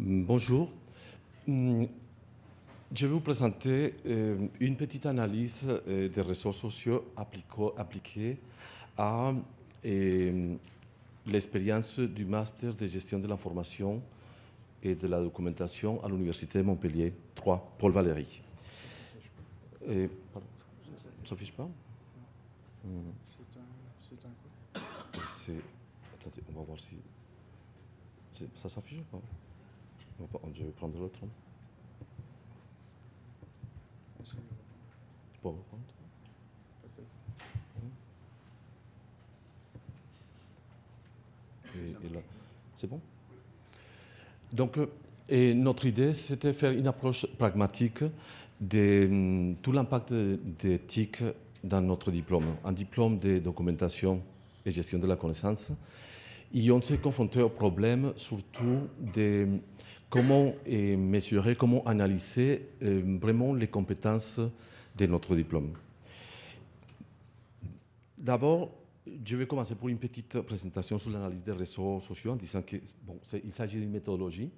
Bonjour. Hmm, je vais vous présenter euh, une petite analyse euh, des réseaux sociaux appliqués à euh, l'expérience du master de gestion de l'information et de la documentation à l'Université Montpellier 3, Paul Valéry. ça s'affiche pas va Ça s'affiche pas je vais prendre l'autre. c'est bon Donc, euh, et notre idée, c'était faire une approche pragmatique de mm, tout l'impact des TIC dans notre diplôme, un diplôme de documentation et gestion de la connaissance. Et on s'est confronté au problème surtout des... Comment eh, mesurer, comment analyser eh, vraiment les compétences de notre diplôme D'abord, je vais commencer pour une petite présentation sur l'analyse des réseaux sociaux en disant qu'il s'agit d'une méthodologie,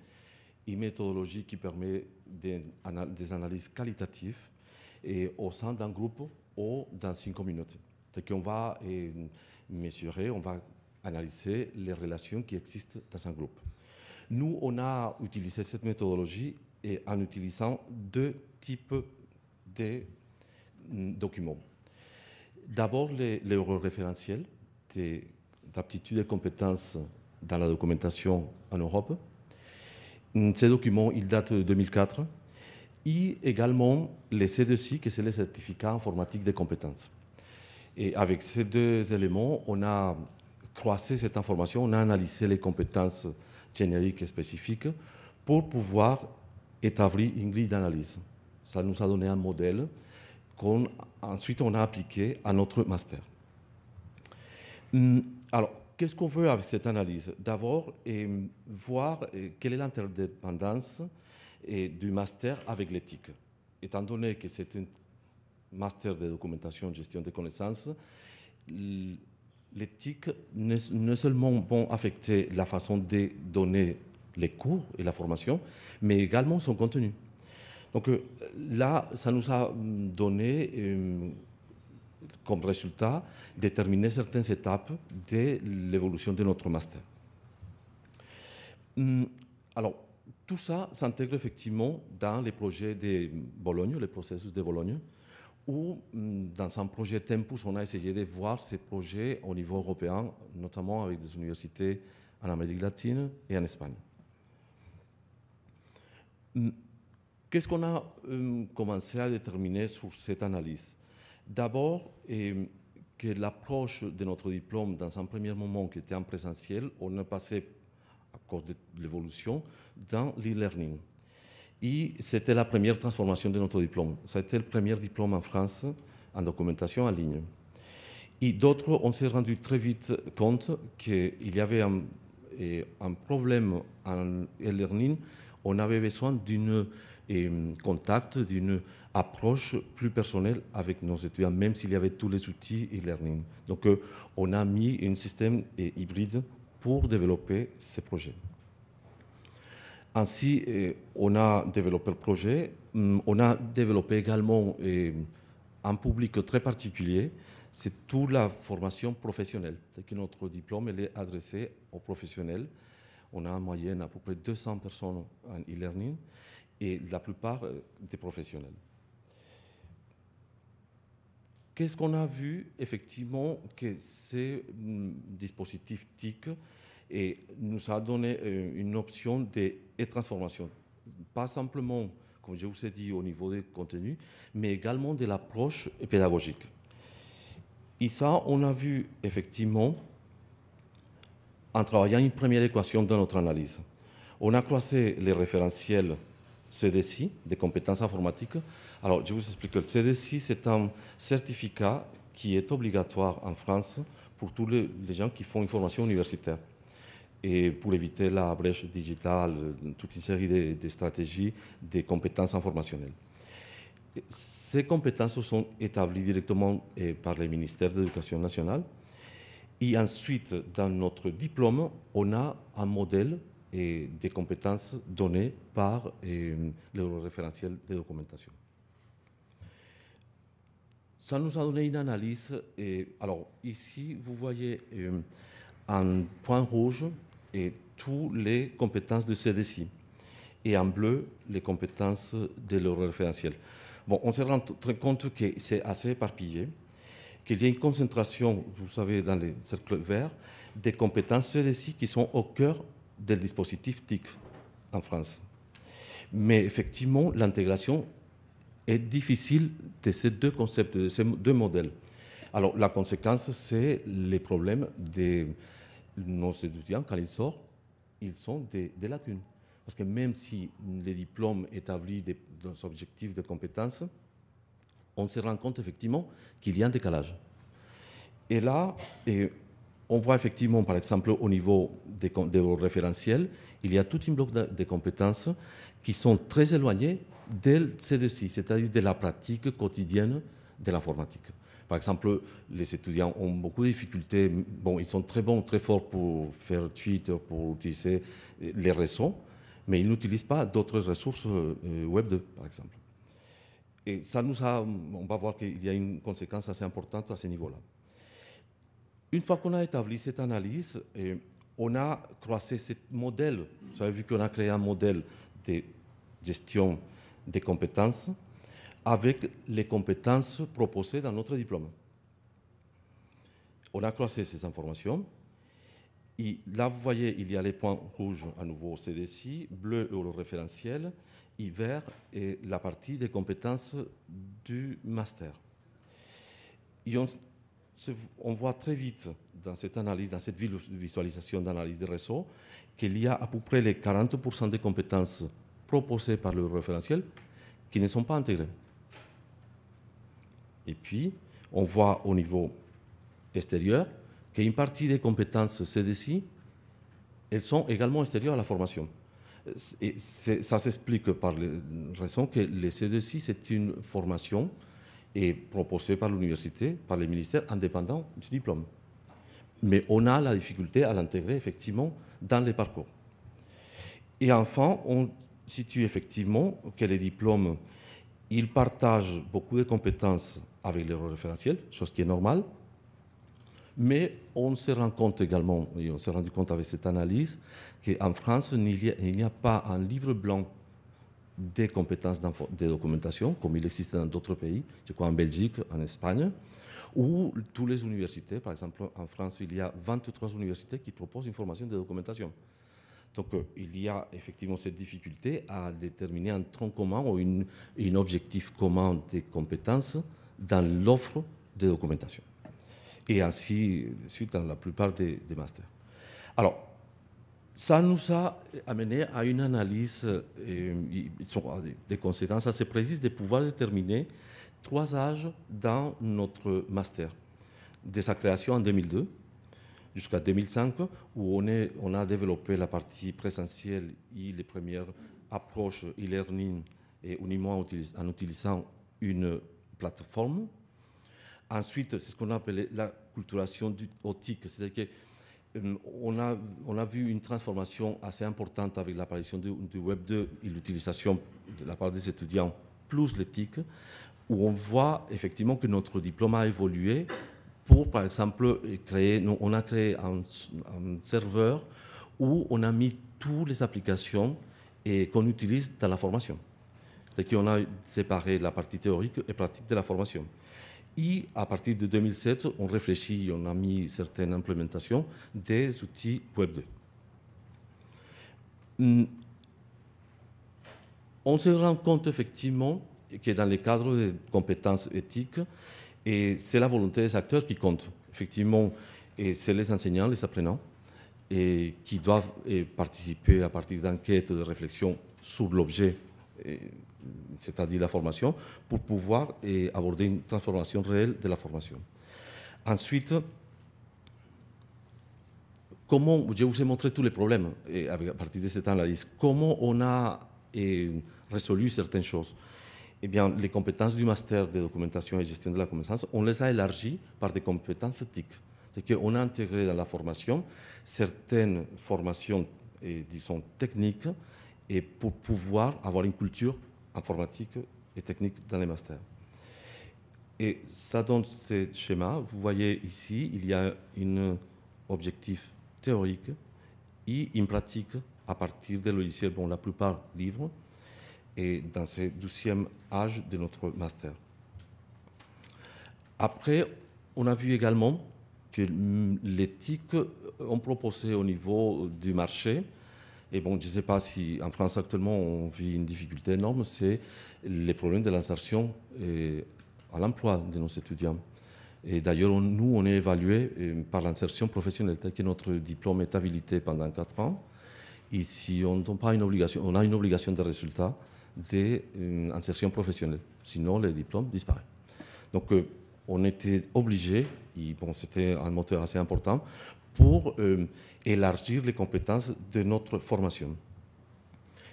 une méthodologie qui permet des, analyses qualitatives et au sein d'un groupe ou dans une communauté. C'est qu'on va eh, mesurer, on va analyser les relations qui existent dans un groupe. Nous, on a utilisé cette méthodologie et en utilisant deux types de documents. D'abord, les, référentiels d'aptitudes et compétences dans la documentation en Europe. Ces documents, ils datent de 2004. Et également les c 2 qui c'est les certificats informatiques des compétences. Et avec ces deux éléments, on a croiser cette information, on a analysé les compétences génériques et spécifiques pour pouvoir établir une grille d'analyse. Ça nous a donné un modèle qu'on ensuite on a appliqué à notre master. Hmm, alors, qu'est-ce qu'on veut avec cette analyse D'abord, voir quelle est l'interdépendance du master avec l'éthique. Étant donné que c'est un master de documentation, gestion des connaissances, L'éthique ne, seulement vont affecter la façon de donner les cours et la formation, mais également son contenu. Donc euh, là, ça nous a hum, donné euh, comme résultat déterminer certaines étapes de l'évolution de notre master. Hum, alors, tout ça s'intègre effectivement dans les projets de Bologne, les processus de Bologne, où, mm, dans un projet Tempus, on a essayé de voir ces projets au niveau européen, notamment avec des universités en Amérique latine et en Espagne. Mm, qu'est-ce qu'on a mm, commencé à déterminer sur cette analyse D'abord, que l'approche de notre diplôme, dans un premier moment qui était en présentiel, on est passé, à cause de l'évolution, dans l'e-learning. Et c'était la première transformation de notre diplôme. Ça a été le premier diplôme en France en documentation en ligne. Et d'autres, on s'est rendu très vite compte qu'il y avait un, un problème en e-learning. On avait besoin d'un contact, d'une approche plus personnelle avec nos étudiants, même s'il y avait tous les outils e-learning. Donc, euh, on a mis un système hybride pour développer ces projets. Ainsi, eh, on a développé le projet. Mm, on a développé également eh, un public très particulier. C'est toute la formation professionnelle. notre diplôme est adressé aux professionnels. On a en moyenne à peu près 200 personnes en e-learning et la plupart eh, des professionnels. Qu'est-ce qu'on a vu Effectivement, que ces mm, dispositifs TIC et nous a donné euh, une option de transformation. Pas simplement, comme je vous ai dit, au niveau des contenus, mais également de l'approche pédagogique. Et ça, on a vu effectivement en travaillant une première équation dans notre analyse. On a croisé les référentiels CDCI, des compétences informatiques. Alors, je vous explique. que Le CDCI, c'est un certificat qui est obligatoire en France pour tous les gens qui font une formation universitaire et pour éviter la brèche digitale, toute une série de, stratégies, des compétences informationnelles. Ces compétences sont établies directement eh, par les ministères de l'Éducation nationale. Et ensuite, dans notre diplôme, on a un modèle et eh, des compétences données par eh, le référentiel de documentation. Ça nous a donné une analyse. alors, ici, vous voyez un point rouge et toutes les compétences de CDCI. Et en bleu, les compétences de leur référentiel. Bon, on se rend compte que c'est assez éparpillé, qu'il y a une concentration, vous savez, dans les cercles verts, des compétences CDCI qui sont au cœur du dispositif TIC en France. Mais effectivement, l'intégration est difficile de ces deux concepts, de ces deux modèles. Alors, la conséquence, c'est les problèmes des nos étudiants, quand ils sortent, ils sont des, lacunes. Parce que même si les diplômes établissent des, objectifs de compétences, on se rend compte effectivement qu'il y a un décalage. Et là, on voit effectivement, par exemple, au niveau des, des référentiels, il y a tout un bloc de, compétences qui sont très éloignées de ces deux c'est-à-dire de la pratique quotidienne de l'informatique. Par exemple, les étudiants ont beaucoup de difficultés. Bon, ils sont très bons, très forts pour faire Twitter, pour utiliser les réseaux, mais ils n'utilisent pas d'autres ressources euh, web, 2, par exemple. Et ça nous a, on va voir qu'il y a une conséquence assez importante à ce niveau-là. Une fois qu'on a établi cette analyse, on a croisé ce modèle. Vous avez vu qu'on a créé un modèle de gestion des compétences, avec les compétences proposées dans notre diplôme. On a croisé ces informations. Et là, vous voyez, il y a les points rouges à nouveau au CDCI, bleu au référentiel, et vert et la partie des compétences du master. on, on voit très vite dans cette analyse, dans cette visualisation d'analyse de réseau qu'il y a à peu près les 40% des compétences proposées par le référentiel qui ne sont pas intégrées. Et puis, on voit au niveau extérieur qu'une partie des compétences CDC, elles sont également extérieures à la formation. Et ça s'explique par la raison que les CDC, c'est une formation est proposée par l'université, par les ministères, indépendants du diplôme. Mais on a la difficulté à l'intégrer effectivement dans les parcours. Et enfin, on situe effectivement que les diplômes, ils partagent beaucoup de compétences avec les référentiels, chose qui est normale. Mais on se rend compte également, et on s'est rendu compte avec cette analyse, qu'en France, il n'y a, pas un livre blanc des compétences de documentation, comme il existe dans d'autres pays, je crois en Belgique, en Espagne, où tous les universités, par exemple en France, il y a 23 universités qui proposent une formation de documentation. Donc euh, il y a effectivement cette difficulté à déterminer un tronc commun ou une, un objectif commun des compétences dans l'offre de documentation. Et ainsi suite dans la plupart des, masters. Alors, ça nous a amené à une analyse, euh, et, euh, des conséquences assez précises, de pouvoir déterminer trois âges dans notre master. De sa création en 2002 jusqu'à 2005, où on, est, on a développé la partie présentielle et les premières approches e-learning, et uniquement en utilisant une plateforme. Ensuite, c'est ce qu'on appelle la culturation du TIC. c'est-à-dire qu'on euh, a, on a vu une transformation assez importante avec l'apparition du, Web 2 et l'utilisation de la part des étudiants plus l'éthique, où on voit effectivement que notre diplôme a évolué pour, par exemple, créer, on a créé un, un serveur où on a mis toutes les applications qu'on utilise dans la formation cest a séparé la partie théorique et pratique de la formation. Et à partir de 2007, on réfléchit, on a mis certaines implémentations des outils Web 2. Hmm. On se rend compte effectivement que dans les cadre des compétences éthiques, et c'est la volonté des acteurs qui compte. Effectivement, et c'est les enseignants, les apprenants, et qui doivent participer à partir d'enquêtes, de réflexions sur l'objet c'est-à-dire la formation, pour pouvoir eh, aborder une transformation réelle de la formation. Ensuite, comment, je vous ai montré tous les problèmes eh, à partir de cette analyse, comment on a eh, résolu certaines choses. Eh bien, les compétences du master de documentation et gestion de la connaissance, on les a élargies par des compétences éthiques. C'est qu'on a intégré dans la formation certaines formations, disons, techniques, et pour pouvoir avoir une culture informatique et technique dans les masters. Et ça donne ce schéma. Vous voyez ici, il y a un objectif théorique et une pratique à partir des logiciels, bon, la plupart livres, et dans ce douzième âge de notre master. Après, on a vu également que hum, l'éthique, euh, on proposait au niveau du marché et bon, je ne sais pas si en France actuellement on vit une difficulté énorme, c'est les problèmes de l'insertion eh, à l'emploi de nos étudiants. Et d'ailleurs, nous, on est évalué eh, par l'insertion professionnelle, tel que notre diplôme est habilité pendant 4 ans. Et si on n'a pas une obligation, on a une obligation de résultat d'insertion euh, professionnelle. Sinon, le diplôme disparaît. Donc, euh, on était obligé, bon, c'était un moteur assez important, pour euh, élargir les compétences de notre formation.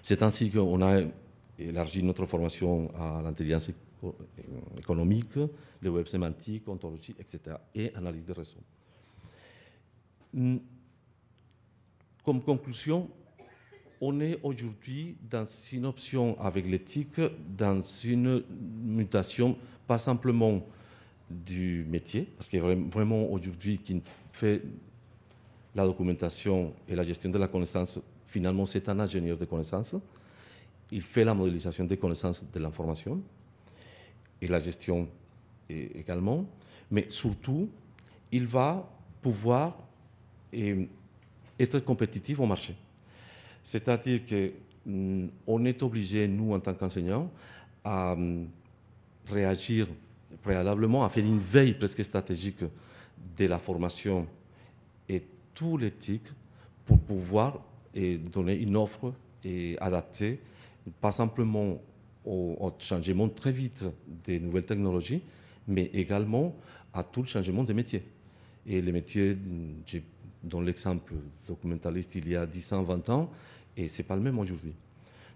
C'est ainsi qu'on a élargi notre formation à l'intelligence économique, le web sémantique, ontologie, etc., et analyse de réseaux. Comme conclusion, on est aujourd'hui dans une option avec l'éthique, dans une mutation, pas simplement du métier, parce qu'il vraiment aujourd'hui qui fait la documentation et la gestion de la connaissance, finalement c'est un ingénieur de connaissance Il fait la modélisation des connaissances de l'information et la gestion également, mais surtout, il va pouvoir eh, être compétitif au marché. C'est-à-dire qu'on mm, est obligé, nous, en tant qu'enseignants, à mm, réagir préalablement a fait une veille presque stratégique de la formation et tout l'éthique pour pouvoir et eh, donner une offre et adaptée, pas simplement au, changement très vite des nouvelles technologies, mais également à tout le changement des métiers. Et les métiers, mm, dans l'exemple documentaliste il y a 10 ans, 20 ans, et ce n'est pas le même aujourd'hui.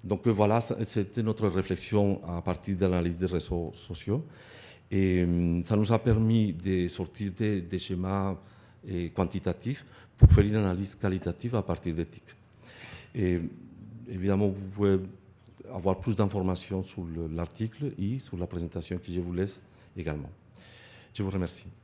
Donc euh, voilà, c'était notre réflexion à partir de l'analyse des réseaux sociaux. Et mm, ça nous a permis de sortir des, schémas eh, quantitatifs pour faire une analyse qualitative à partir d'éthique. Et évidemment, vous pouvez avoir plus d'informations sur l'article et sur la présentation que je vous laisse également. Je vous remercie.